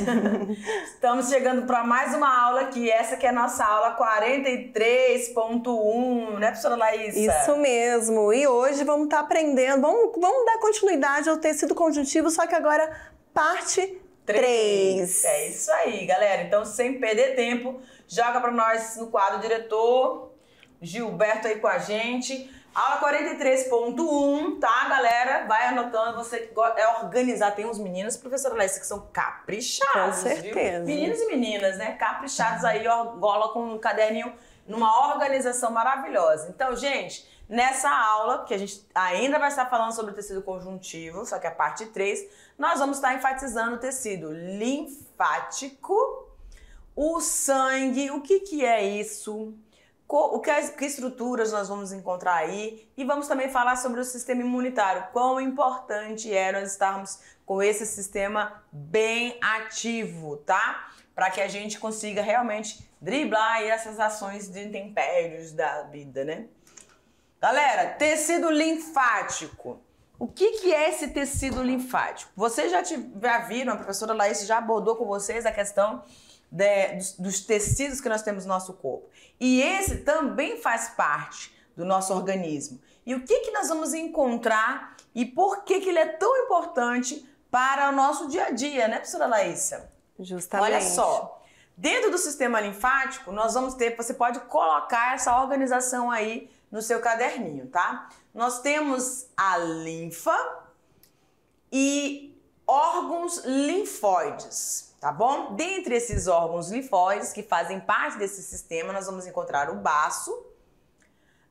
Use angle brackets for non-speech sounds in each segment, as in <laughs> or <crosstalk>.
<laughs> Estamos chegando para mais uma aula aqui. Essa que é a nossa aula 43.1, né, professora Laís? Isso mesmo. E hoje vamos estar tá aprendendo, vamos, vamos dar continuidade ao tecido conjuntivo, só que agora parte 3. É isso aí, galera. Então, sem perder tempo, joga para nós no quadro diretor. Gilberto aí com a gente. Aula 43.1, tá, galera? Vai anotando, você é organizar. Tem uns meninos, professora Lécia, que são caprichados. Com certeza. Viu? Meninos e meninas, né? Caprichados aí, ó, gola com um caderninho numa organização maravilhosa. Então, gente, nessa aula, que a gente ainda vai estar falando sobre o tecido conjuntivo, só que a é parte 3, nós vamos estar enfatizando o tecido linfático, o sangue, o que, que é isso? o que, que estruturas nós vamos encontrar aí e vamos também falar sobre o sistema imunitário, quão importante é nós estarmos com esse sistema bem ativo, tá? Para que a gente consiga realmente driblar essas ações de intempéries da vida, né? Galera, tecido linfático. O que, que é esse tecido linfático? Vocês já, já viram, a professora Laís já abordou com vocês a questão de, dos, dos tecidos que nós temos no nosso corpo. E esse também faz parte do nosso organismo. E o que, que nós vamos encontrar e por que, que ele é tão importante para o nosso dia a dia, né, professora Laísa? Justamente. Olha só, dentro do sistema linfático, nós vamos ter, você pode colocar essa organização aí no seu caderninho, tá? Nós temos a linfa e órgãos linfóides tá bom? Dentre esses órgãos linfóides que fazem parte desse sistema, nós vamos encontrar o baço,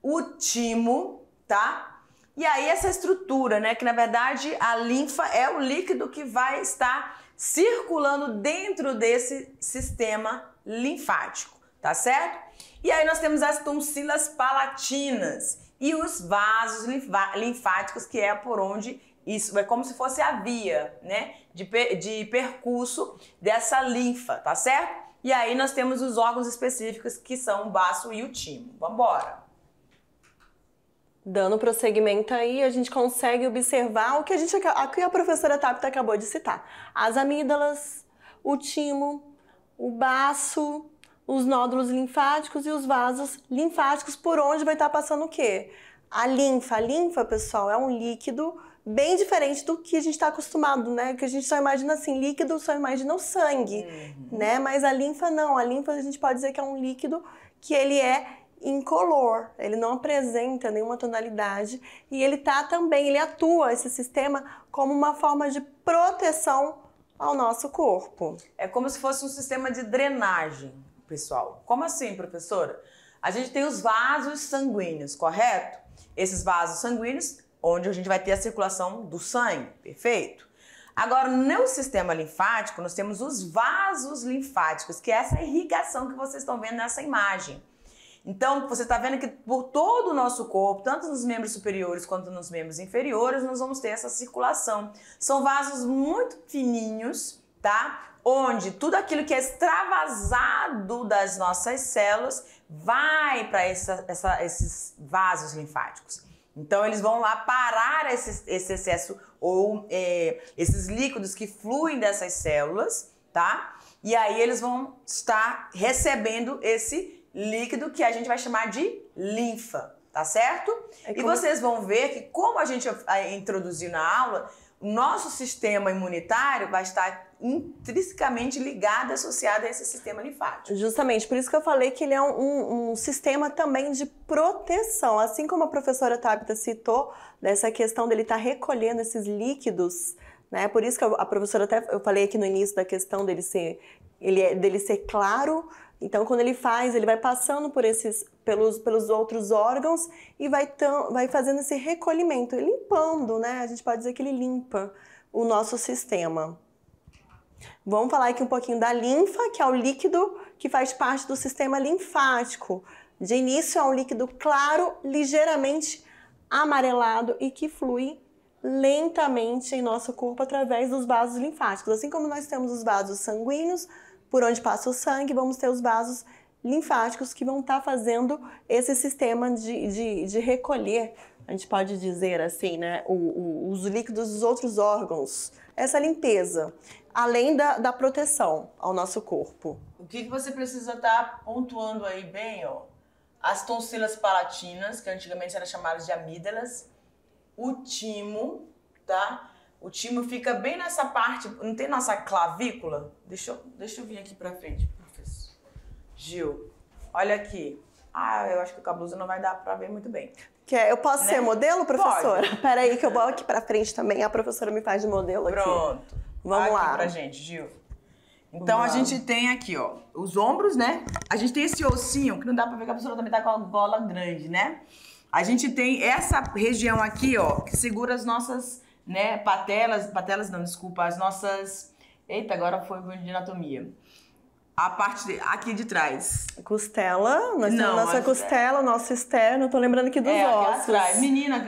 o timo, tá? E aí essa estrutura, né, que na verdade a linfa é o líquido que vai estar circulando dentro desse sistema linfático, tá certo? E aí nós temos as tonsilas palatinas e os vasos linfáticos, que é por onde isso é como se fosse a via, né, de, de percurso dessa linfa, tá certo? E aí nós temos os órgãos específicos que são o baço e o timo. Vambora! Dando prosseguimento aí, a gente consegue observar o que a gente aqui a professora Tapita acabou de citar. As amígdalas, o timo, o baço, os nódulos linfáticos e os vasos linfáticos, por onde vai estar passando o quê? A linfa. A linfa, pessoal, é um líquido bem diferente do que a gente está acostumado, né? Que a gente só imagina assim, líquido, só imagina o sangue, uhum. né? Mas a linfa não, a linfa a gente pode dizer que é um líquido que ele é incolor, ele não apresenta nenhuma tonalidade e ele tá também, ele atua esse sistema como uma forma de proteção ao nosso corpo. É como se fosse um sistema de drenagem, pessoal. Como assim, professora? A gente tem os vasos sanguíneos, correto? Esses vasos sanguíneos onde a gente vai ter a circulação do sangue, perfeito? Agora, no sistema linfático, nós temos os vasos linfáticos, que é essa irrigação que vocês estão vendo nessa imagem. Então, você está vendo que por todo o nosso corpo, tanto nos membros superiores quanto nos membros inferiores, nós vamos ter essa circulação. São vasos muito fininhos, tá? Onde tudo aquilo que é extravasado das nossas células vai para esses vasos linfáticos. Então eles vão lá parar esse, esse excesso ou é, esses líquidos que fluem dessas células, tá? E aí eles vão estar recebendo esse líquido que a gente vai chamar de linfa, tá certo? É como... E vocês vão ver que como a gente é, introduziu na aula, o nosso sistema imunitário vai estar intrinsecamente ligada, associada a esse sistema linfático. Justamente, por isso que eu falei que ele é um, um sistema também de proteção. Assim como a professora Tabita citou, dessa questão dele estar tá recolhendo esses líquidos, né? Por isso que a professora até eu falei aqui no início da questão dele ser ele é, dele ser claro. Então, quando ele faz, ele vai passando por esses, pelos, pelos outros órgãos e vai, tão, vai fazendo esse recolhimento, limpando, né? A gente pode dizer que ele limpa o nosso sistema. Vamos falar aqui um pouquinho da linfa, que é o líquido que faz parte do sistema linfático. De início, é um líquido claro, ligeiramente amarelado e que flui lentamente em nosso corpo através dos vasos linfáticos. Assim como nós temos os vasos sanguíneos, por onde passa o sangue, vamos ter os vasos linfáticos que vão estar tá fazendo esse sistema de, de, de, recolher, a gente pode dizer assim, né, o, o, os líquidos dos outros órgãos, essa limpeza além da, da proteção ao nosso corpo. O que, que você precisa estar tá pontuando aí bem, ó? As tonsilas palatinas, que antigamente eram chamadas de amígdalas, o timo, tá? O timo fica bem nessa parte, não tem nossa clavícula? Deixa eu, deixa eu vir aqui pra frente, professor. Gil, olha aqui. Ah, eu acho que com a blusa não vai dar pra ver muito bem. Quer, eu posso né? ser modelo, professora? Pode. Peraí que eu vou aqui pra frente também, a professora me faz de modelo Pronto. aqui. Pronto. Vamos aqui lá. pra gente, Gil. Então Vamos a lá. gente tem aqui, ó, os ombros, né? A gente tem esse ossinho, que não dá pra ver que a pessoa também tá com a gola grande, né? A gente tem essa região aqui, ó, que segura as nossas, né, patelas, patelas não, desculpa, as nossas... Eita, agora foi o de anatomia a parte de, aqui de trás. Costela, nós não, temos nossa costela, é... nosso externo, tô lembrando aqui dos é, ossos. Atrás. Menina,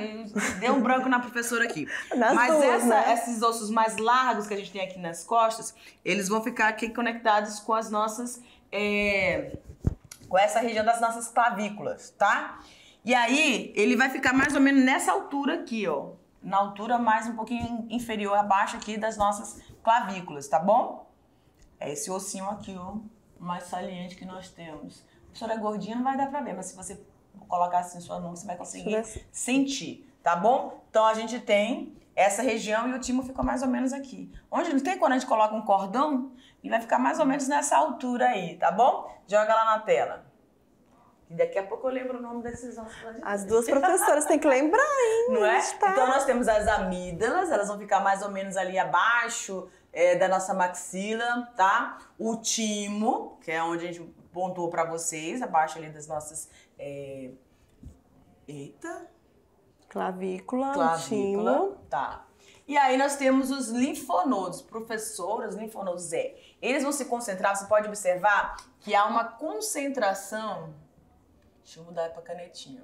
deu um branco na professora aqui. Nas Mas duas, essa, né? esses ossos mais largos que a gente tem aqui nas costas, eles vão ficar aqui conectados com as nossas. É, com essa região das nossas clavículas, tá? E aí, ele vai ficar mais ou menos nessa altura aqui, ó. Na altura mais um pouquinho inferior abaixo aqui das nossas clavículas, tá bom? É esse ossinho aqui, ó, mais saliente que nós temos. A senhora é gordinha, não vai dar pra ver, mas se você colocar assim sua mão, você vai conseguir sentir, tá bom? Então a gente tem essa região e o timo ficou mais ou menos aqui. Onde não tem quando a gente coloca um cordão, ele vai ficar mais ou menos nessa altura aí, tá bom? Joga lá na tela. E daqui a pouco eu lembro o nome desses ossos. As duas professoras têm que lembrar, hein? Não é? Tá. Então nós temos as amígdalas, elas vão ficar mais ou menos ali abaixo é, da nossa maxila, tá? O timo, que é onde a gente pontuou para vocês, abaixo ali das nossas. É... Eita! Clavícula, Clavícula, timo. Tá. E aí nós temos os linfonodos, professoras os linfonodos é. Eles vão se concentrar, você pode observar que há uma concentração. Deixa eu mudar para canetinha.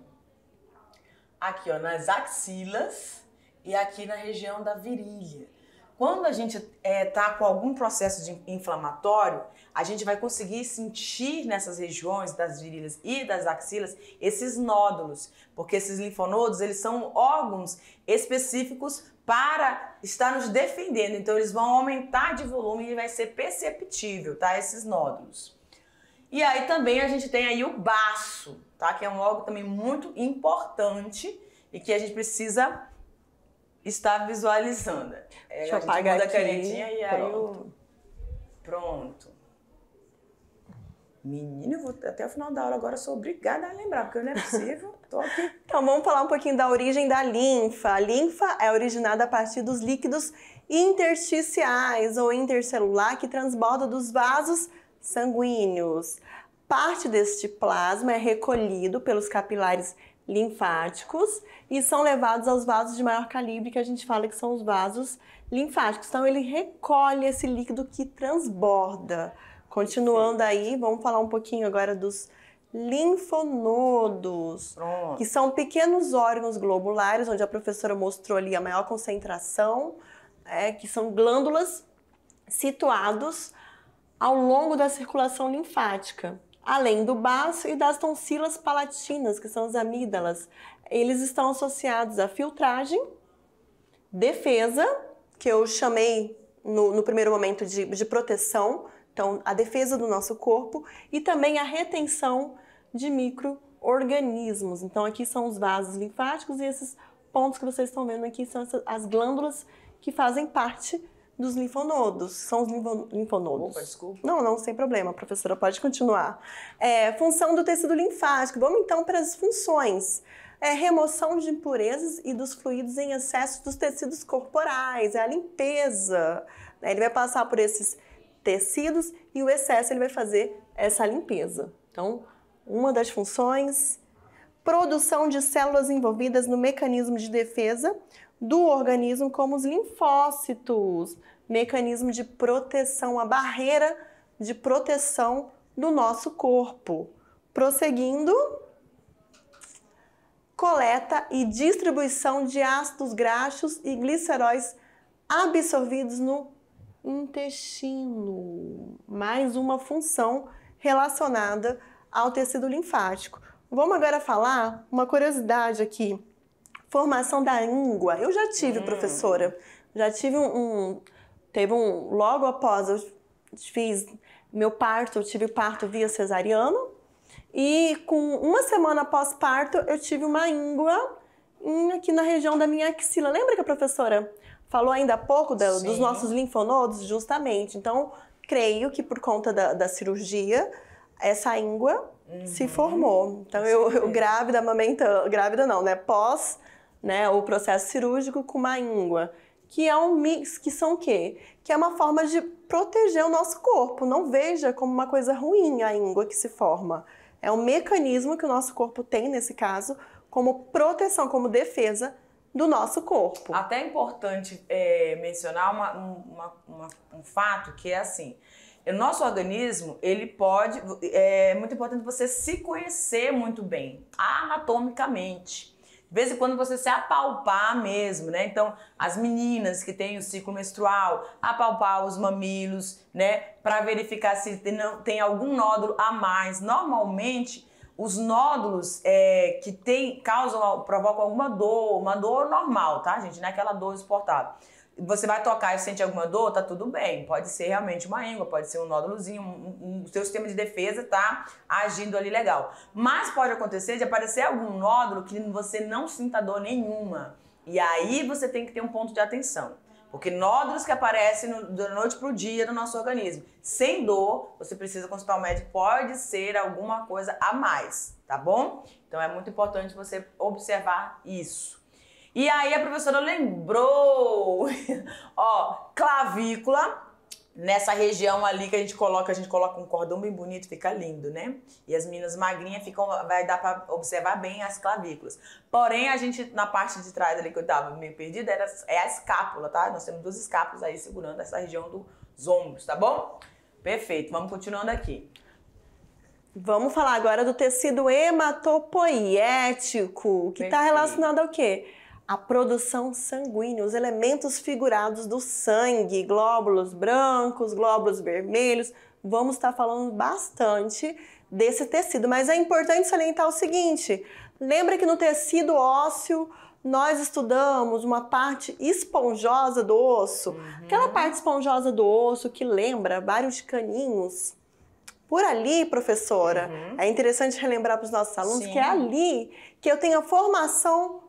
Aqui, ó, nas axilas e aqui na região da virilha. Quando a gente está é, tá com algum processo de inflamatório, a gente vai conseguir sentir nessas regiões das virilhas e das axilas esses nódulos, porque esses linfonodos eles são órgãos específicos para estar nos defendendo. Então eles vão aumentar de volume e vai ser perceptível, tá? Esses nódulos. E aí também a gente tem aí o baço, tá? Que é um órgão também muito importante e que a gente precisa está visualizando. É, Deixa eu apagar aqui. a canetinha e aí Pronto. Eu... Pronto. Menino, eu vou até o final da aula agora, sou obrigada a lembrar, porque não é possível. <laughs> Tô aqui. Então, vamos falar um pouquinho da origem da linfa. A linfa é originada a partir dos líquidos intersticiais ou intercelular que transborda dos vasos sanguíneos. Parte deste plasma é recolhido pelos capilares linfáticos e são levados aos vasos de maior calibre, que a gente fala que são os vasos linfáticos. Então, ele recolhe esse líquido que transborda. Continuando aí, vamos falar um pouquinho agora dos linfonodos, Pronto. que são pequenos órgãos globulares, onde a professora mostrou ali a maior concentração, é, que são glândulas situados ao longo da circulação linfática além do baço e das tonsilas palatinas, que são as amígdalas. Eles estão associados à filtragem, defesa, que eu chamei no, no primeiro momento de, de proteção, então a defesa do nosso corpo, e também a retenção de microorganismos. Então aqui são os vasos linfáticos e esses pontos que vocês estão vendo aqui são essas, as glândulas que fazem parte dos linfonodos. São os linfonodos. Opa, desculpa. Não, não, sem problema, professora, pode continuar. É, função do tecido linfático. Vamos então para as funções. É remoção de impurezas e dos fluidos em excesso dos tecidos corporais, é a limpeza. É, ele vai passar por esses tecidos e o excesso ele vai fazer essa limpeza. Então, uma das funções, produção de células envolvidas no mecanismo de defesa, do organismo, como os linfócitos, mecanismo de proteção, a barreira de proteção do nosso corpo. Prosseguindo, coleta e distribuição de ácidos graxos e gliceróis absorvidos no intestino. Mais uma função relacionada ao tecido linfático. Vamos agora falar uma curiosidade aqui formação da língua. Eu já tive hum. professora, já tive um, um, teve um logo após eu fiz meu parto, eu tive parto via cesariano e com uma semana após parto eu tive uma íngua aqui na região da minha axila. Lembra que a professora falou ainda há pouco da, dos nossos linfonodos, justamente. Então creio que por conta da, da cirurgia essa íngua uhum. se formou. Então eu, eu grávida amamentando, grávida não, né? Pós né, o processo cirúrgico com íngua, que é um mix, que são o quê? Que é uma forma de proteger o nosso corpo. Não veja como uma coisa ruim a íngua que se forma. É um mecanismo que o nosso corpo tem, nesse caso, como proteção, como defesa do nosso corpo. Até é importante é, mencionar uma, uma, uma, um fato que é assim. O nosso organismo, ele pode. É, é muito importante você se conhecer muito bem, anatomicamente de vez em quando você se apalpar mesmo, né? Então, as meninas que têm o ciclo menstrual, apalpar os mamilos, né? Para verificar se tem, não, tem algum nódulo a mais. Normalmente, os nódulos é, que tem, causam, provocam alguma dor, uma dor normal, tá, gente? Não é aquela dor exportada você vai tocar e sente alguma dor, tá tudo bem. Pode ser realmente uma íngua, pode ser um nódulozinho, o um, um, um, seu sistema de defesa tá agindo ali legal. Mas pode acontecer de aparecer algum nódulo que você não sinta dor nenhuma. E aí você tem que ter um ponto de atenção. Porque nódulos que aparecem no, da noite pro dia no nosso organismo, sem dor, você precisa consultar o médico, pode ser alguma coisa a mais, tá bom? Então é muito importante você observar isso. E aí a professora lembrou, <laughs> ó, clavícula, nessa região ali que a gente coloca, a gente coloca um cordão bem bonito, fica lindo, né? E as meninas magrinhas ficam, vai dar para observar bem as clavículas. Porém, a gente, na parte de trás ali que eu tava meio perdida, era, é a escápula, tá? Nós temos duas escápulas aí segurando essa região dos ombros, tá bom? Perfeito, vamos continuando aqui. Vamos falar agora do tecido hematopoético, que está relacionado ao quê? a produção sanguínea, os elementos figurados do sangue, glóbulos brancos, glóbulos vermelhos. Vamos estar falando bastante desse tecido, mas é importante salientar o seguinte: lembra que no tecido ósseo nós estudamos uma parte esponjosa do osso, uhum. aquela parte esponjosa do osso que lembra vários caninhos. Por ali, professora, uhum. é interessante relembrar para os nossos alunos Sim. que é ali que eu tenho a formação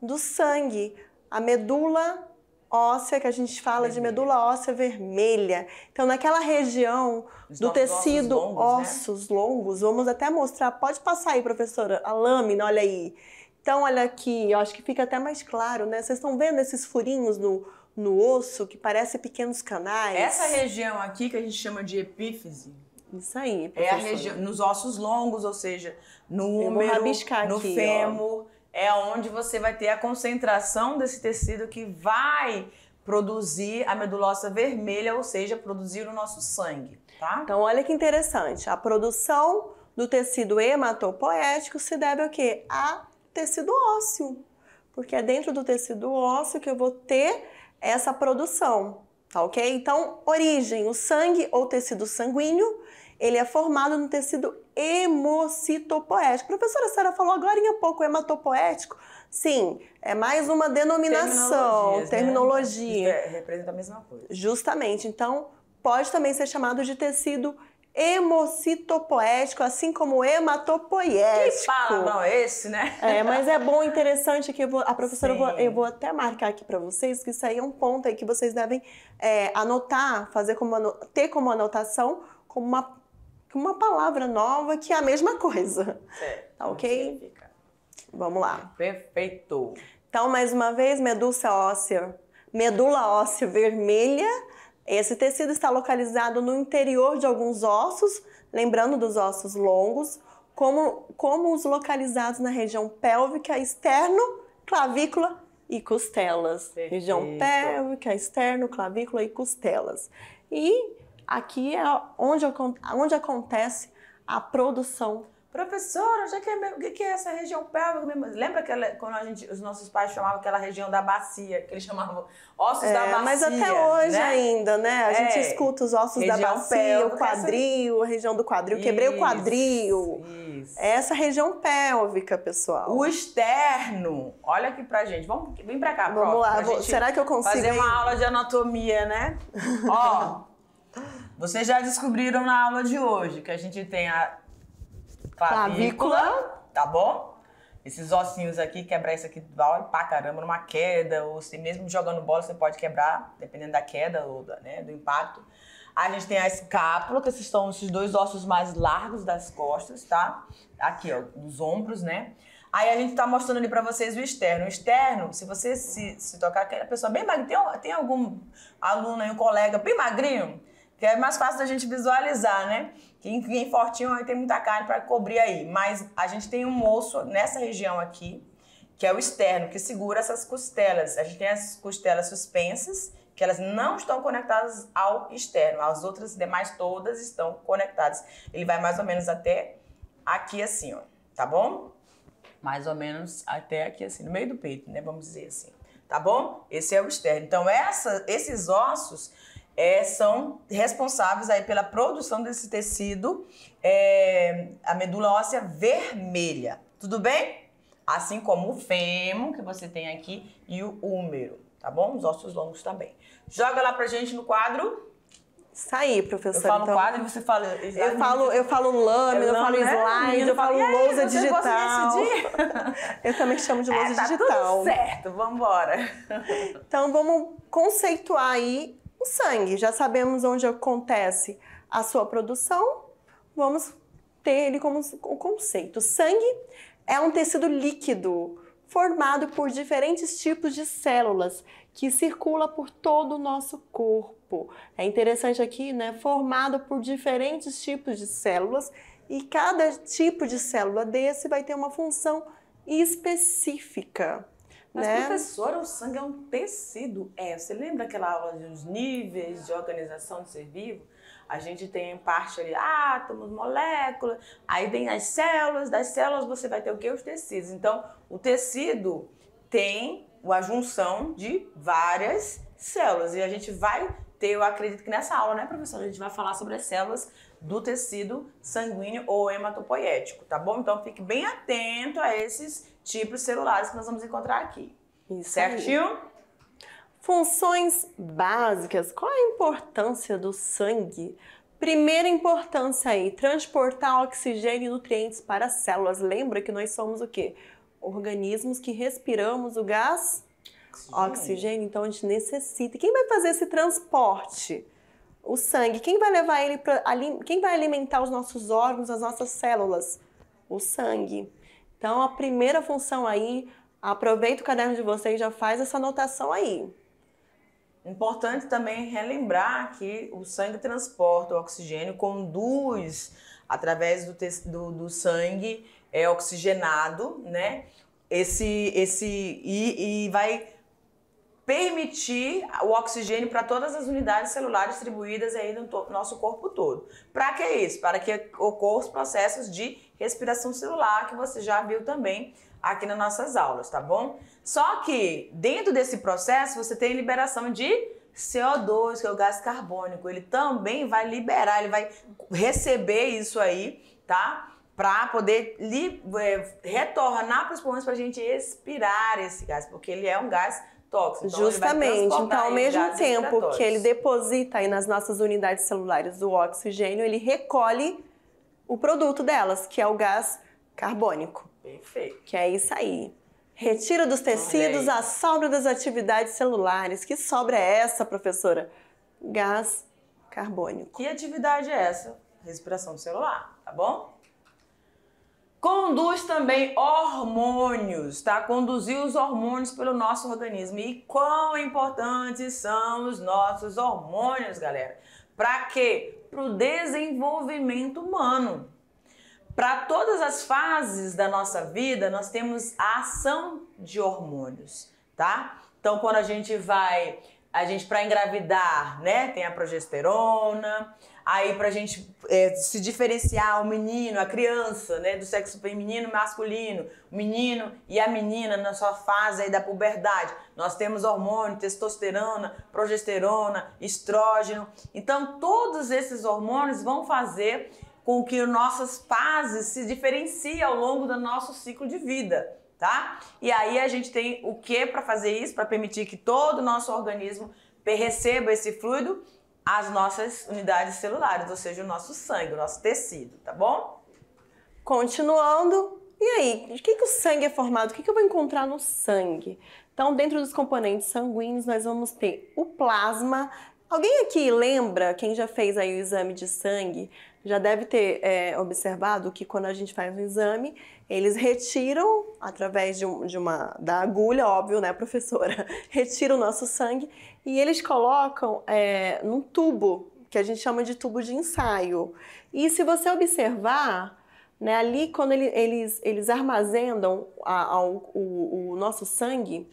do sangue, a medula óssea, que a gente fala vermelha. de medula óssea vermelha. Então, naquela região Os do tecido ossos, longos, né? ossos né? longos, vamos até mostrar. Pode passar aí, professora, a lâmina, olha aí. Então, olha aqui, eu acho que fica até mais claro, né? Vocês estão vendo esses furinhos no, no osso que parecem pequenos canais? Essa região aqui que a gente chama de epífise. Isso aí, professora. É a região, nos ossos longos, ou seja, no úmero, no aqui, fêmur. Ó é onde você vai ter a concentração desse tecido que vai produzir a medulosa vermelha, ou seja, produzir o nosso sangue, tá? Então, olha que interessante. A produção do tecido hematopoético se deve ao quê? A tecido ósseo. Porque é dentro do tecido ósseo que eu vou ter essa produção, tá ok? Então, origem, o sangue ou tecido sanguíneo ele é formado no tecido hemocitopoético. A professora Sara falou agora em pouco hematopoético. Sim, é mais uma denominação, né? terminologia. Né? Representa a mesma coisa. Justamente. Então, pode também ser chamado de tecido hemocitopoético, assim como hematopoético. Que fala, não, é esse, né? É, mas é bom, interessante que eu vou, a professora, eu vou, eu vou, até marcar aqui para vocês, que isso aí é um ponto aí que vocês devem é, anotar, fazer como, ter como anotação, como uma uma palavra nova que é a mesma coisa. É, <laughs> tá ok? Significa. Vamos lá. Perfeito. Então, mais uma vez, medula óssea. Medula óssea vermelha. Esse tecido está localizado no interior de alguns ossos, lembrando dos ossos longos, como, como os localizados na região pélvica, externo, clavícula e costelas. Perfeito. Região pélvica, externo, clavícula e costelas. E Aqui é onde, onde acontece a produção. Professora, é é o que é, que é essa região pélvica? Lembra aquela, quando a gente, os nossos pais chamavam aquela região da bacia, que eles chamavam ossos é, da bacia? Mas até hoje né? ainda, né? A é, gente escuta os ossos da bacia, pélvica, o quadril, essa... a região do quadril, isso, quebrei o quadril. Isso. É Essa região pélvica, pessoal. O externo. Olha aqui pra gente. Vamos, vem pra cá, Vamos prof, lá. Vou, será que eu consigo? Fazer uma aula de anatomia, né? <laughs> Ó. Vocês já descobriram na aula de hoje que a gente tem a clavícula, clavícula. tá bom? Esses ossinhos aqui, quebrar isso aqui vale pra caramba numa queda, ou se mesmo jogando bola você pode quebrar, dependendo da queda ou da, né, do impacto. A gente tem a escápula, que esses são esses dois ossos mais largos das costas, tá? Aqui, ó, dos ombros, né? Aí a gente tá mostrando ali pra vocês o externo. O externo, se você se, se tocar, aquela pessoa bem magrinha, tem, tem algum aluno aí, um colega bem magrinho, que é mais fácil da gente visualizar, né? Quem vem fortinho aí tem muita carne para cobrir aí. Mas a gente tem um osso nessa região aqui, que é o externo, que segura essas costelas. A gente tem as costelas suspensas, que elas não estão conectadas ao externo. As outras demais todas estão conectadas. Ele vai mais ou menos até aqui assim, ó. Tá bom? Mais ou menos até aqui assim, no meio do peito, né? Vamos dizer assim. Tá bom? Esse é o externo. Então, essa, esses ossos é, são responsáveis aí pela produção desse tecido, é, a medula óssea vermelha. Tudo bem? Assim como o fêmur, que você tem aqui, e o úmero, tá bom? Os ossos longos também. Joga lá pra gente no quadro. Isso aí, professor. Eu falo então, quadro e você fala. Eu falo, eu falo lâmina, eu, é né? eu falo slide, eu, falo lousa digital. <laughs> eu também chamo de é, lousa é, tá digital. Tudo certo, vamos embora. então vamos conceituar aí o sangue, já sabemos onde acontece a sua produção, vamos ter ele como o conceito. sangue é um tecido líquido formado por diferentes tipos de células que circula por todo o nosso corpo. É interessante aqui, né? Formado por diferentes tipos de células e cada tipo de célula desse vai ter uma função específica. Mas, né? professora, o sangue é um tecido. É, você lembra aquela aula dos níveis de organização do ser vivo? A gente tem em parte ali átomos, moléculas, aí vem as células, das células você vai ter o que? Os tecidos. Então, o tecido tem a junção de várias células. E a gente vai ter, eu acredito que nessa aula, né, professora, a gente vai falar sobre as células do tecido sanguíneo ou hematopoético, tá bom? Então fique bem atento a esses tipos celulares que nós vamos encontrar aqui. Isso Certinho? Aí. Funções básicas. Qual a importância do sangue? Primeira importância aí, transportar oxigênio e nutrientes para as células. Lembra que nós somos o quê? Organismos que respiramos o gás oxigênio. oxigênio. Então a gente necessita. Quem vai fazer esse transporte? o sangue. Quem vai levar ele para quem vai alimentar os nossos órgãos, as nossas células? O sangue. Então a primeira função aí, aproveita o caderno de vocês e já faz essa anotação aí. Importante também relembrar que o sangue transporta o oxigênio, conduz através do, do, do sangue é oxigenado, né? Esse, esse e, e vai permitir o oxigênio para todas as unidades celulares distribuídas aí no nosso corpo todo. Para que isso? Para que ocorram os processos de respiração celular que você já viu também aqui nas nossas aulas, tá bom? Só que dentro desse processo você tem liberação de CO2, que é o gás carbônico. Ele também vai liberar, ele vai receber isso aí, tá? para poder li, é, retornar para os pulmões para a gente expirar esse gás, porque ele é um gás tóxico. Então Justamente. Então, ao mesmo tempo que ele deposita aí nas nossas unidades celulares o oxigênio, ele recolhe o produto delas, que é o gás carbônico. Perfeito. Que é isso aí. Retira dos tecidos a sobra das atividades celulares. Que sobra é essa, professora? Gás carbônico. Que atividade é essa? Respiração celular, tá bom? Conduz também hormônios, tá? Conduzir os hormônios pelo nosso organismo. E quão importantes são os nossos hormônios, galera? Para quê? Para o desenvolvimento humano. Para todas as fases da nossa vida, nós temos a ação de hormônios, tá? Então, quando a gente vai, a gente para engravidar, né, tem a progesterona, aí para a gente é, se diferenciar o menino, a criança, né, do sexo feminino e masculino, o menino e a menina na sua fase aí da puberdade. Nós temos hormônio, testosterona, progesterona, estrógeno. Então, todos esses hormônios vão fazer com que nossas fases se diferenciem ao longo do nosso ciclo de vida. Tá? E aí a gente tem o que para fazer isso, para permitir que todo o nosso organismo receba esse fluido as nossas unidades celulares, ou seja, o nosso sangue, o nosso tecido, tá bom? Continuando, e aí, de que, que o sangue é formado? O que, que eu vou encontrar no sangue? Então, dentro dos componentes sanguíneos, nós vamos ter o plasma. Alguém aqui lembra, quem já fez aí o exame de sangue, já deve ter é, observado que quando a gente faz um exame, eles retiram, através de, um, de uma da agulha, óbvio, né, professora? <laughs> retiram o nosso sangue e eles colocam é, num tubo, que a gente chama de tubo de ensaio. E se você observar, né, ali quando ele, eles, eles armazenam a, a, o, o, nosso sangue,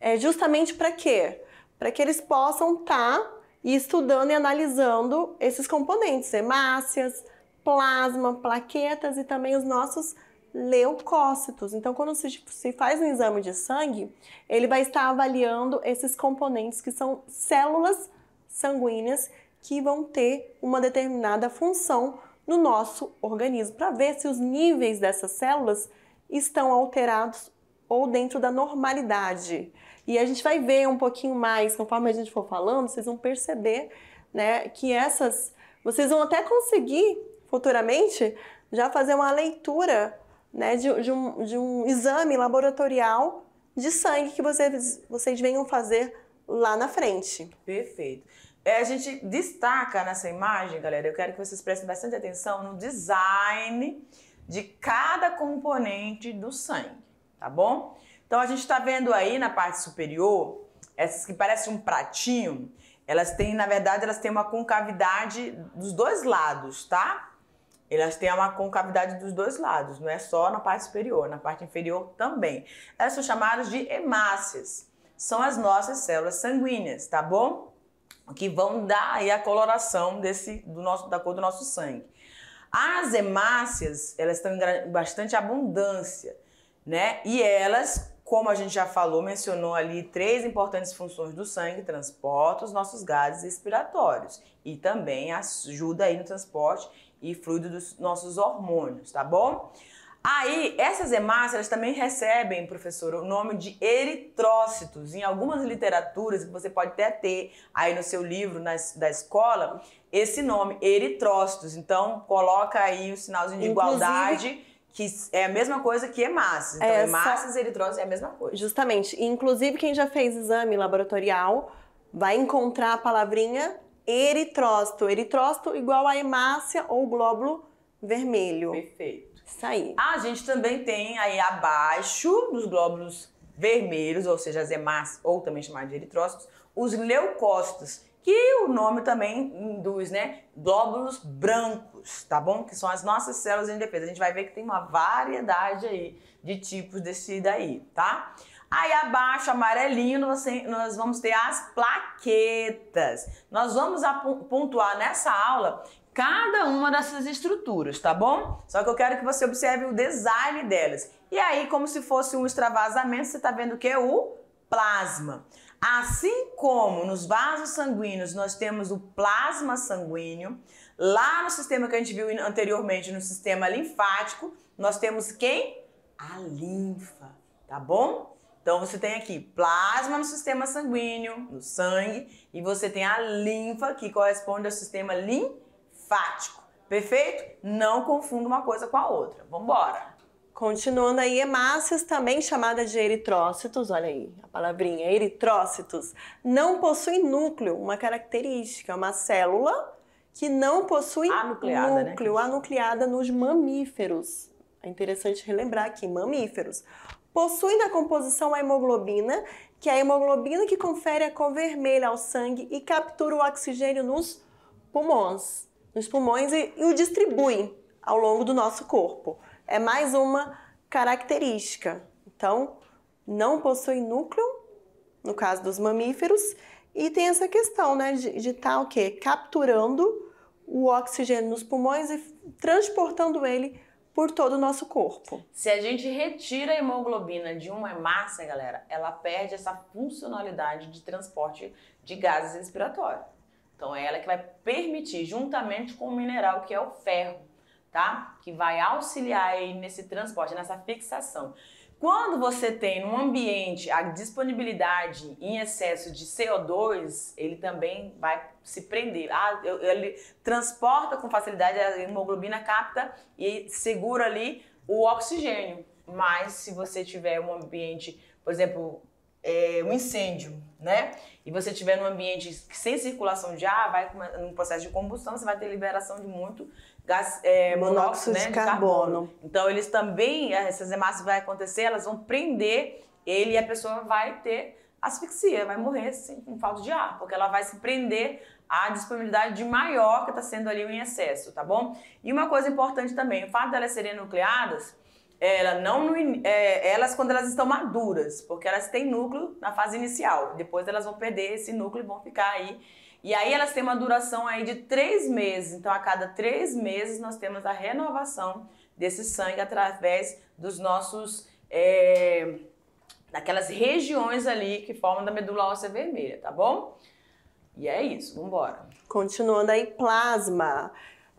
é justamente para quê? Para que eles possam estar. Tá e estudando e analisando esses componentes, hemácias, plasma, plaquetas e também os nossos leucócitos. Então, quando se, se, faz um exame de sangue, ele vai estar avaliando esses componentes que são células sanguíneas que vão ter uma determinada função no nosso organismo, para ver se os níveis dessas células estão alterados ou dentro da normalidade. E a gente vai ver um pouquinho mais, conforme a gente for falando, vocês vão perceber né, que essas. Vocês vão até conseguir, futuramente, já fazer uma leitura né, de, de, um, de um exame laboratorial de sangue que vocês, vocês venham fazer lá na frente. Perfeito. É, a gente destaca nessa imagem, galera, eu quero que vocês prestem bastante atenção no design de cada componente do sangue, tá bom? Então a gente está vendo aí na parte superior, essas que parecem um pratinho, elas têm, na verdade, elas têm uma concavidade dos dois lados, tá? Elas têm uma concavidade dos dois lados, não é só na parte superior, na parte inferior também. Elas são chamadas de hemácias. São as nossas células sanguíneas, tá bom? Que vão dar aí a coloração desse, do nosso, da cor do nosso sangue. As hemácias, elas estão em bastante abundância, né? E elas como a gente já falou, mencionou ali três importantes funções do sangue: transporta os nossos gases respiratórios e também ajuda aí no transporte e fluido dos nossos hormônios, tá bom? Aí, essas hemácias também recebem, professor, o nome de eritrócitos. Em algumas literaturas, que você pode até ter aí no seu livro da escola, esse nome, eritrócitos. Então, coloca aí o um sinalzinho de Inclusive, igualdade que é a mesma coisa que hemácias. Então, Essa... É hemácias e eritrose é a mesma coisa. Justamente. Inclusive, quem já fez exame laboratorial vai encontrar a palavrinha eritrócito. Eritrócito igual a hemácia ou glóbulo vermelho. Perfeito. Isso aí. Ah, a gente também tem aí abaixo dos glóbulos vermelhos, ou seja, as hemácias, ou também chamados de eritrócitos, os leucócitos, que o nome também induz, né? Glóbulos brancos, tá bom? Que são as nossas células de defesa. A gente vai ver que tem uma variedade aí de tipos desse daí, tá? Aí abaixo, amarelinho, nós vamos ter as plaquetas. Nós vamos pontuar nessa aula cada uma dessas estruturas, tá bom? Só que eu quero que você observe o design delas. E aí, como se fosse um extravasamento, você tá vendo o que? O plasma. Assim como nos vasos sanguíneos nós temos o plasma sanguíneo, lá no sistema que a gente viu anteriormente, no sistema linfático, nós temos quem? A linfa, tá bom? Então você tem aqui plasma no sistema sanguíneo, no sangue, e você tem a linfa que corresponde ao sistema linfático. Perfeito? Não confunda uma coisa com a outra. Vamos embora. Continuando aí, hemácias, também chamada de eritrócitos, olha aí a palavrinha, eritrócitos, não possuem núcleo, uma característica, é uma célula que não possui anucleada, né, núcleo, né? anucleada nos mamíferos. É interessante relembrar aqui, mamíferos. Possui na composição a hemoglobina, que é a hemoglobina que confere a cor vermelha ao sangue e captura o oxigênio nos pulmões, nos pulmões e, e o distribui ao longo do nosso corpo é mais uma característica. Então, não possui núcleo, no caso dos mamíferos, e tem essa questão né, de estar tá, capturando o oxigênio nos pulmões e transportando ele por todo o nosso corpo. Se a gente retira a hemoglobina de uma hemácia, galera, ela perde essa funcionalidade de transporte de gases respiratórios. Então é ela que vai permitir, juntamente com o mineral que é o ferro, tá? Que vai auxiliar aí nesse transporte, nessa fixação. Quando você tem no ambiente a disponibilidade em excesso de CO2, ele também vai se prender. Ah, ele transporta com facilidade, a hemoglobina capta e segura ali o oxigênio. Mas se você tiver um ambiente, por exemplo, é, um incêndio, né? E você tiver um ambiente sem circulação de ar, vai num processo de combustão, você vai ter liberação de muito gás é, monóxido, monóxido né, de, carbono. Então, eles também, é, essas hemácias vai acontecer, elas vão prender ele e a pessoa vai ter asfixia, vai morrer sim, com falta de ar, porque ela vai se prender à disponibilidade de maior que está sendo ali em excesso, tá bom? E uma coisa importante também, o fato delas serem nucleadas, ela não é, elas quando elas estão maduras, porque elas têm núcleo na fase inicial, depois elas vão perder esse núcleo e vão ficar aí e aí elas têm uma duração aí de três meses. Então, a cada três meses nós temos a renovação desse sangue através dos nossos é, daquelas regiões ali que formam da medula óssea vermelha, tá bom? E é isso, vamos embora. Continuando aí, plasma.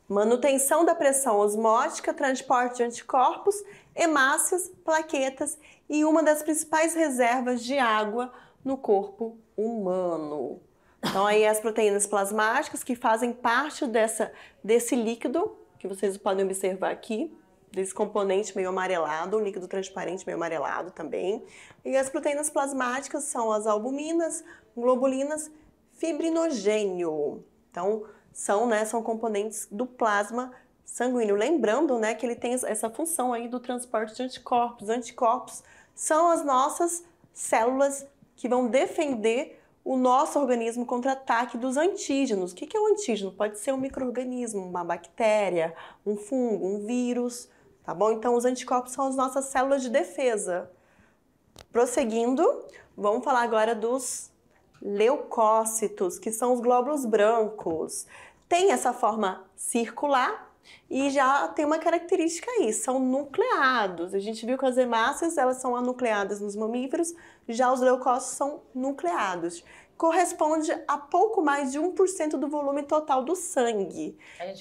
Manutenção da pressão osmótica, transporte de anticorpos, hemácias, plaquetas e uma das principais reservas de água no corpo humano. Então, aí as proteínas plasmáticas que fazem parte dessa, desse líquido, que vocês podem observar aqui, desse componente meio amarelado, um líquido transparente meio amarelado também. E as proteínas plasmáticas são as albuminas, globulinas, fibrinogênio. Então, são, né, são componentes do plasma sanguíneo. Lembrando, né, que ele tem essa função aí do transporte de anticorpos. Anticorpos são as nossas células que vão defender o nosso organismo contra ataque dos antígenos. O que é o um antígeno? Pode ser um microorganismo, uma bactéria, um fungo, um vírus, tá bom? Então, os anticorpos são as nossas células de defesa. Prosseguindo, vamos falar agora dos leucócitos, que são os glóbulos brancos. Tem essa forma circular e já tem uma característica aí, são nucleados. A gente viu que as hemácias elas são anucleadas nos mamíferos, já os leucócitos são nucleados. Corresponde a pouco mais de 1% do volume total do sangue.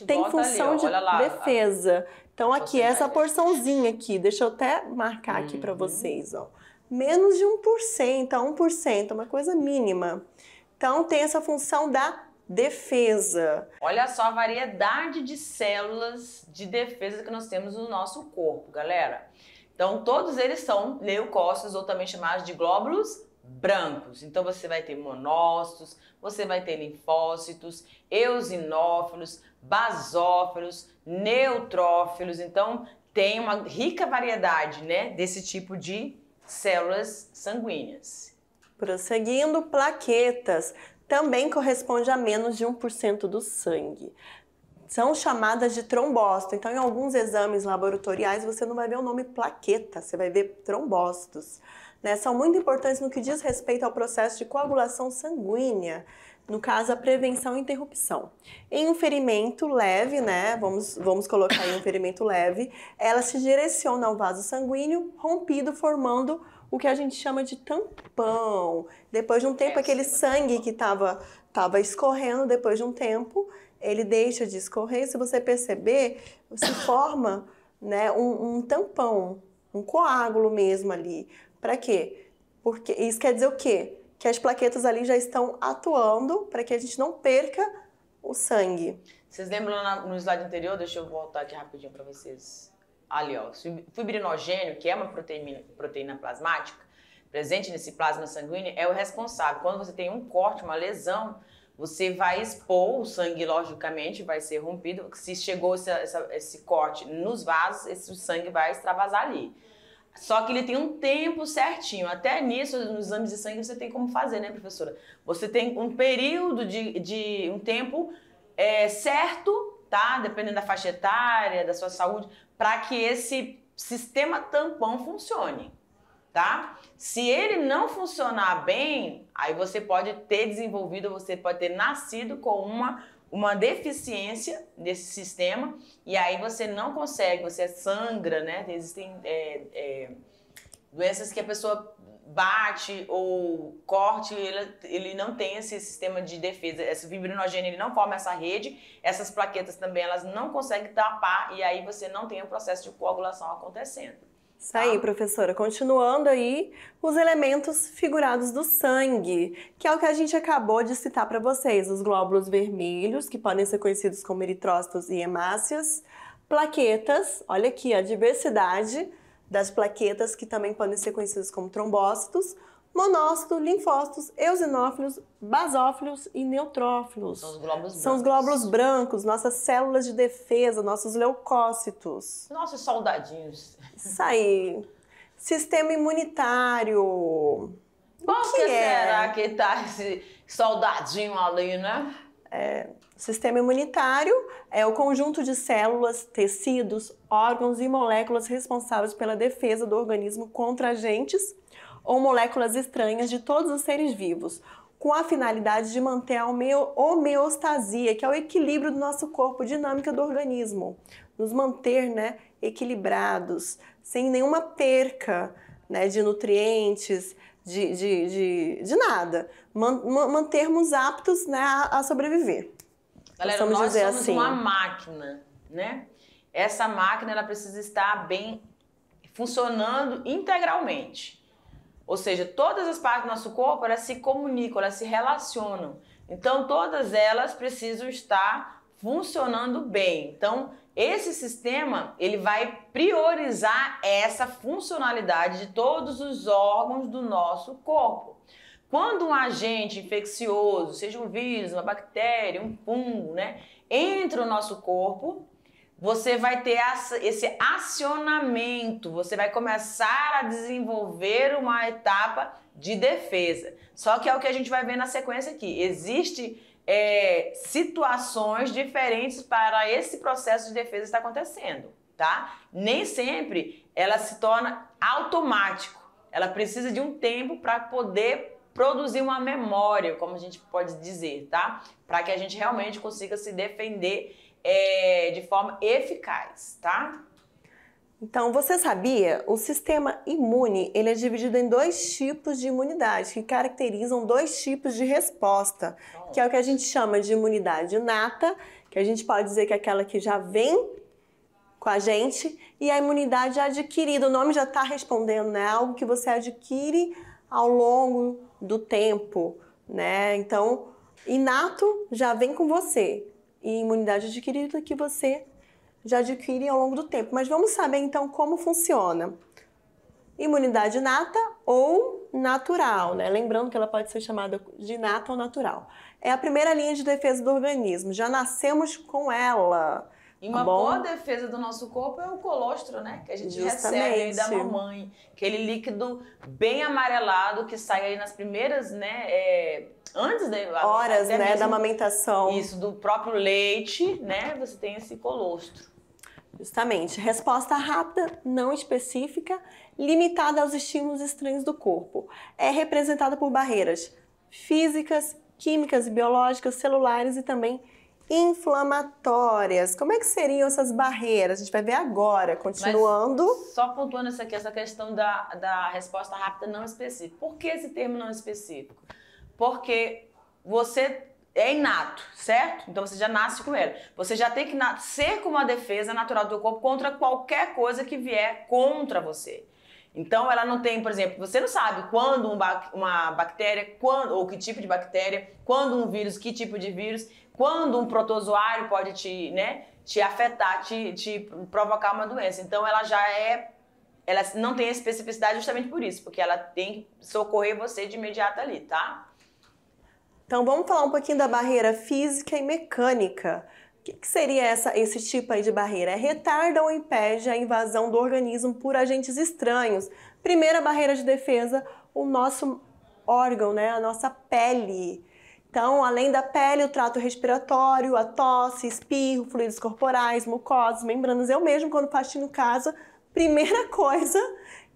Tem função ali, de lá, defesa. Então aqui, essa porçãozinha aqui, deixa eu até marcar aqui para uhum. vocês, ó. Menos de 1%, 1%, uma coisa mínima. Então tem essa função da defesa. Olha só a variedade de células de defesa que nós temos no nosso corpo, galera. Então, todos eles são leucócitos, ou também chamados de glóbulos brancos. Então, você vai ter monócitos, você vai ter linfócitos, eosinófilos, basófilos, neutrófilos. Então, tem uma rica variedade, né, desse tipo de células sanguíneas. Prosseguindo, plaquetas também corresponde a menos de 1% do sangue. São chamadas de trombócito. Então, em alguns exames laboratoriais, você não vai ver o nome plaqueta, você vai ver trombócitos. Né? São muito importantes no que diz respeito ao processo de coagulação sanguínea no caso, a prevenção e interrupção. Em um ferimento leve, né, vamos, vamos colocar em um ferimento leve, ela se direciona ao vaso sanguíneo rompido, formando o que a gente chama de tampão. Depois de um tempo, é, aquele sangue que estava tava escorrendo, depois de um tempo, ele deixa de escorrer. se você perceber, se <coughs> forma né, um, um tampão, um coágulo mesmo ali. Para quê? Porque isso quer dizer o quê? Que as plaquetas ali já estão atuando para que a gente não perca o sangue. Vocês lembram no slide anterior? Deixa eu voltar aqui rapidinho para vocês ali, ó, fibrinogênio, que é uma proteína, proteína plasmática, presente nesse plasma sanguíneo, é o responsável. Quando você tem um corte, uma lesão, você vai expor o sangue, logicamente, vai ser rompido. Se chegou essa, essa, esse corte nos vasos, esse sangue vai extravasar ali. Só que ele tem um tempo certinho. Até nisso, nos exames de sangue, você tem como fazer, né, professora? Você tem um período de, de um tempo é, certo tá dependendo da faixa etária, da sua saúde, para que esse sistema tampão funcione, tá? Se ele não funcionar bem, aí você pode ter desenvolvido, você pode ter nascido com uma uma deficiência desse sistema e aí você não consegue, você é sangra, né? Existem é, é, doenças que a pessoa bate ou corte, ele, ele não tem esse sistema de defesa, esse fibrinogênio ele não forma essa rede, essas plaquetas também elas não conseguem tapar e aí você não tem o processo de coagulação acontecendo. Isso aí, tá? professora. Continuando aí, os elementos figurados do sangue, que é o que a gente acabou de citar para vocês, os glóbulos vermelhos, que podem ser conhecidos como eritrócitos e hemácias, plaquetas, olha aqui a diversidade, das plaquetas, que também podem ser conhecidas como trombócitos, monócitos, linfócitos, eosinófilos, basófilos e neutrófilos. São os glóbulos São brancos. os glóbulos brancos, nossas células de defesa, nossos leucócitos. Nossos soldadinhos. Isso aí. Sistema imunitário. Qual que, que é? será que tá esse soldadinho ali, né? É, sistema imunitário é o conjunto de células, tecidos, órgãos e moléculas responsáveis pela defesa do organismo contra agentes ou moléculas estranhas de todos os seres vivos, com a finalidade de manter a homeostasia, que é o equilíbrio do nosso corpo, dinâmica do organismo, nos manter né, equilibrados, sem nenhuma perca né, de nutrientes, de, de, de, de nada, mantermos aptos né, a sobreviver. Então, Galera, nós dizer somos assim. uma máquina, né? Essa máquina ela precisa estar bem funcionando integralmente. Ou seja, todas as partes do nosso corpo elas se comunicam, elas se relacionam. Então, todas elas precisam estar funcionando bem. Então, esse sistema ele vai priorizar essa funcionalidade de todos os órgãos do nosso corpo. Quando um agente infeccioso, seja um vírus, uma bactéria, um fungo, né, entra no nosso corpo, você vai ter esse acionamento, você vai começar a desenvolver uma etapa de defesa. Só que é o que a gente vai ver na sequência aqui. Existem é, situações diferentes para esse processo de defesa estar acontecendo, tá? Nem sempre ela se torna automático. Ela precisa de um tempo para poder produzir uma memória, como a gente pode dizer, tá? Para que a gente realmente consiga se defender é, de forma eficaz, tá? Então, você sabia? O sistema imune ele é dividido em dois tipos de imunidade, que caracterizam dois tipos de resposta, que é o que a gente chama de imunidade inata, que a gente pode dizer que é aquela que já vem com a gente, e a imunidade adquirida. O nome já está respondendo, né? É algo que você adquire ao longo do tempo, né? Então, inato já vem com você e imunidade adquirida que você já adquire ao longo do tempo. Mas vamos saber então como funciona. Imunidade inata ou natural, né? Lembrando que ela pode ser chamada de inata ou natural. É a primeira linha de defesa do organismo. Já nascemos com ela. E tá uma Bom, boa defesa do nosso corpo é o colostro, né? Que a gente justamente. recebe da mamãe. Aquele líquido bem amarelado que sai aí nas primeiras, né? É, antes né, da... Horas, né? Mesmo, da amamentação. Isso, do próprio leite, né? Você tem esse colostro. Justamente. Resposta rápida, não específica, limitada aos estímulos estranhos do corpo. É representada por barreiras físicas, químicas e biológicas, celulares e também inflamatórias. Como é que seriam essas barreiras? A gente vai ver agora, continuando. Mas só pontuando essa, aqui, essa questão da, da resposta rápida não específica. Por que esse termo não específico? Porque você é inato, certo? Então você já nasce com ele. Você já tem que ser com uma defesa natural do corpo contra qualquer coisa que vier contra você. Então ela não tem, por exemplo, você não sabe quando uma bactéria, quando ou que tipo de bactéria, quando um vírus, que tipo de vírus quando um protozoário pode te, né, te afetar, te, te provocar uma doença. Então ela já é ela não tem especificidade justamente por isso, porque ela tem que socorrer você de imediato ali, tá? Então vamos falar um pouquinho da barreira física e mecânica. O que, que seria essa, esse tipo aí de barreira? É retarda ou impede a invasão do organismo por agentes estranhos. Primeira barreira de defesa, o nosso órgão, né? a nossa pele. Então, além da pele, o trato respiratório, a tosse, espirro, fluidos corporais, mucosas, membranas. Eu mesmo, quando faxino casa, primeira <laughs> coisa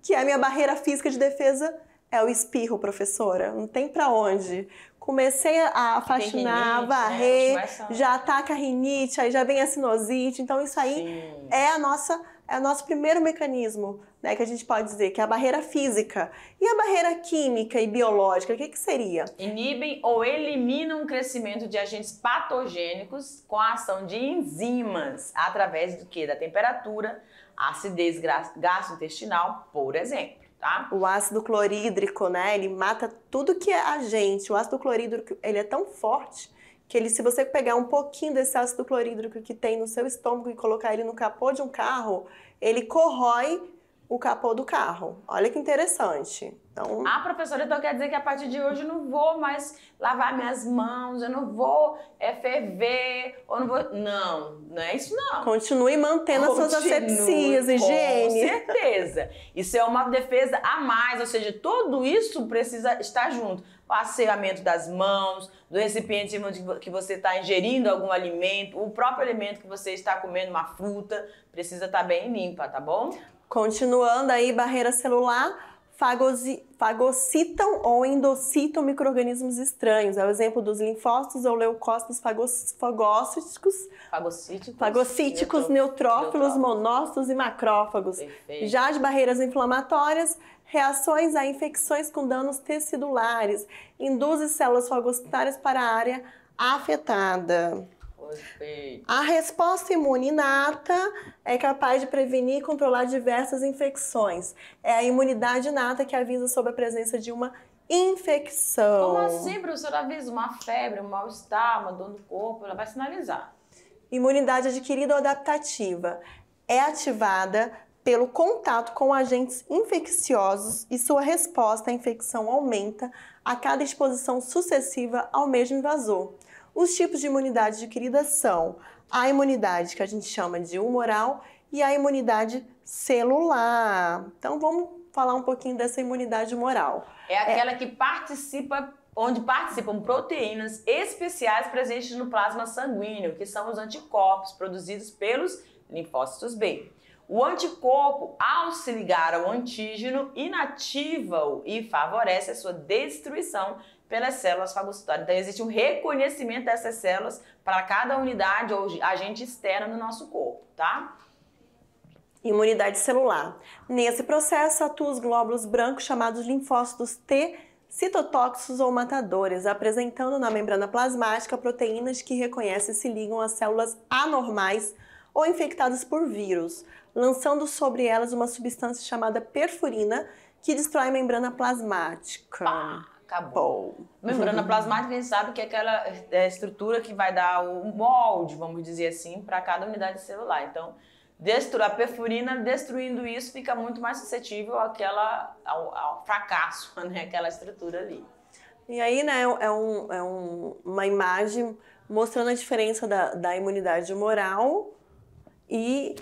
que é a minha barreira física de defesa é o espirro, professora. Não tem para onde. Comecei a faxinar, né? varrer, né? já ataca a rinite, aí já vem a sinusite. Então, isso aí Sim. é a nossa é o nosso primeiro mecanismo, né, que a gente pode dizer, que é a barreira física. E a barreira química e biológica, o que, que seria? Inibem ou eliminam o crescimento de agentes patogênicos com a ação de enzimas, através do que? Da temperatura, acidez gastrointestinal, por exemplo. Tá? O ácido clorídrico, né, ele mata tudo que é agente. O ácido clorídrico, ele é tão forte que ele, se você pegar um pouquinho desse ácido clorídrico que tem no seu estômago e colocar ele no capô de um carro, ele corrói o capô do carro. Olha que interessante. Então... Ah, professora, então quer dizer que a partir de hoje eu não vou mais lavar minhas mãos, eu não vou é, ferver, ou não vou. Não, não é isso não. Continue mantendo as suas asepsias, higiene certeza. Isso é uma defesa a mais, ou seja, tudo isso precisa estar junto. Passeamento das mãos, do recipiente que você está ingerindo algum alimento, o próprio alimento que você está comendo, uma fruta, precisa estar tá bem limpa, tá bom? Continuando aí, barreira celular fagocitam ou endocitam micro-organismos estranhos. É o exemplo dos linfócitos ou leucócitos fagocíticos, fagocíticos, fagocíticos neutrófilos, neutrófilos, monócitos e macrófagos. Perfeito. Já as barreiras inflamatórias, reações a infecções com danos tecidulares induzem células fagocitárias para a área afetada. A resposta imune inata é capaz de prevenir e controlar diversas infecções. É a imunidade inata que avisa sobre a presença de uma infecção. Como assim, professora? Avisa uma febre, um mal-estar, uma dor no corpo, ela vai sinalizar. Imunidade adquirida ou adaptativa é ativada pelo contato com agentes infecciosos e sua resposta à infecção aumenta a cada exposição sucessiva ao mesmo invasor. Os tipos de imunidade adquirida são a imunidade que a gente chama de humoral e a imunidade celular. Então vamos falar um pouquinho dessa imunidade humoral. É aquela é... que participa onde participam proteínas especiais presentes no plasma sanguíneo, que são os anticorpos produzidos pelos linfócitos B. O anticorpo, ao se ligar ao antígeno, inativa-o e favorece a sua destruição pelas células fagocitárias. Então, existe um reconhecimento dessas células para cada unidade ou agente externo no nosso corpo, tá? Imunidade celular. Nesse processo, atuam os glóbulos brancos chamados linfócitos T, citotóxicos ou matadores, apresentando na membrana plasmática proteínas que reconhecem e se ligam às células anormais ou infectadas por vírus, lançando sobre elas uma substância chamada perfurina que destrói a membrana plasmática. Pá acabou. Tá Membrana <laughs> plasmática, a gente sabe que é aquela é, estrutura que vai dar o molde, vamos dizer assim, para cada unidade celular. Então, destruir a perfurina destruindo isso fica muito mais suscetível àquela, ao, ao fracasso, <laughs> né? Aquela estrutura ali. E aí, né, é, é, um, é um, uma imagem mostrando a diferença da, da imunidade moral e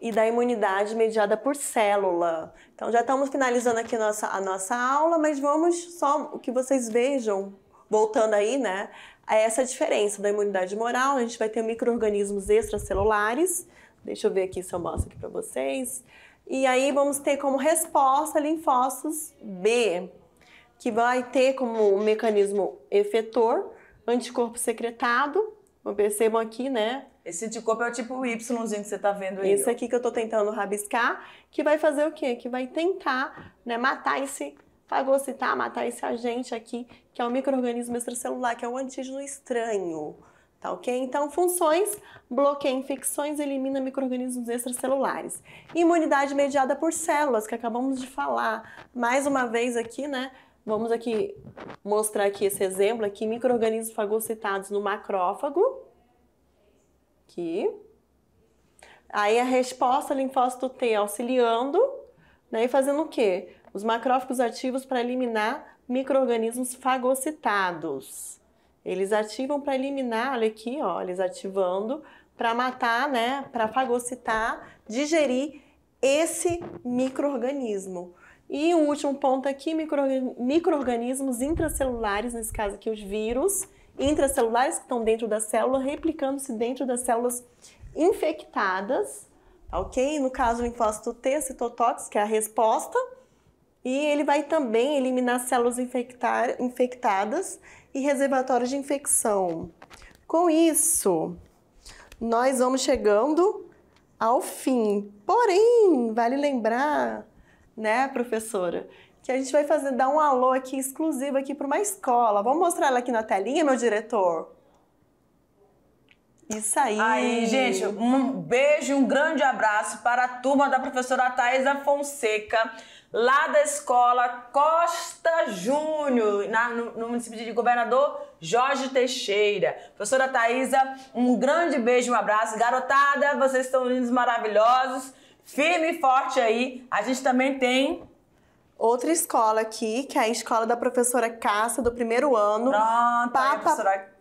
e da imunidade mediada por célula. Então já estamos finalizando aqui a nossa, a nossa aula, mas vamos só o que vocês vejam, voltando aí, né? A essa diferença da imunidade moral, a gente vai ter micro-organismos extracelulares. Deixa eu ver aqui se eu mostro aqui para vocês. E aí vamos ter como resposta linfócitos B, que vai ter como mecanismo efetor anticorpo secretado. Então, percebam aqui, né? Esse anticorpo é o tipo Yzinho que você está vendo aí. Esse aqui que eu estou tentando rabiscar, que vai fazer o quê? Que vai tentar né, matar esse fagocitar, matar esse agente aqui, que é o microorganismo extracelular, que é o antígeno estranho. Tá ok? Então, funções, bloqueia infecções, elimina microorganismos extracelulares. Imunidade mediada por células, que acabamos de falar. Mais uma vez aqui, né? Vamos aqui mostrar aqui esse exemplo aqui, micro-organismos fagocitados no macrófago, Aqui. Aí a resposta linfócito T auxiliando, né? E fazendo o quê? Os macrófagos ativos para eliminar micro-organismos fagocitados. Eles ativam para eliminar, olha aqui, ó, eles ativando para matar, né, para fagocitar, digerir esse microorganismo. E o último ponto aqui, micro-organismos intracelulares, nesse caso aqui os vírus, intracelulares que estão dentro da célula, replicando-se dentro das células infectadas, tá ok? No caso, o linfócito T, citotóxico, que é a resposta, e ele vai também eliminar células infectar, infectadas e reservatórios de infecção. Com isso, nós vamos chegando ao fim. Porém, vale lembrar, né, professora, que a gente vai fazer dar um alô aqui exclusivo aqui para uma escola. Vamos mostrar ela aqui na telinha, meu diretor? Isso aí. Aí, gente, um beijo um grande abraço para a turma da professora Thaisa Fonseca, lá da escola Costa Júnior, na, no, no, município de Governador Jorge Teixeira. Professora Thaisa, um grande beijo, um abraço. Garotada, vocês estão lindos, maravilhosos. Firme e forte aí. A gente também tem outra escola aqui, que é a escola da professora Cássia, do primeiro ano. Pronto, Papa... professora...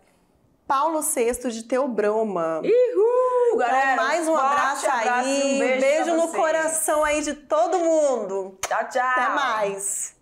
Paulo VI de Teobroma. Uhul, então, galera! Então, mais um abraço, abraço aí. Um beijo, beijo no coração aí de todo mundo. Tchau, tchau. Até mais.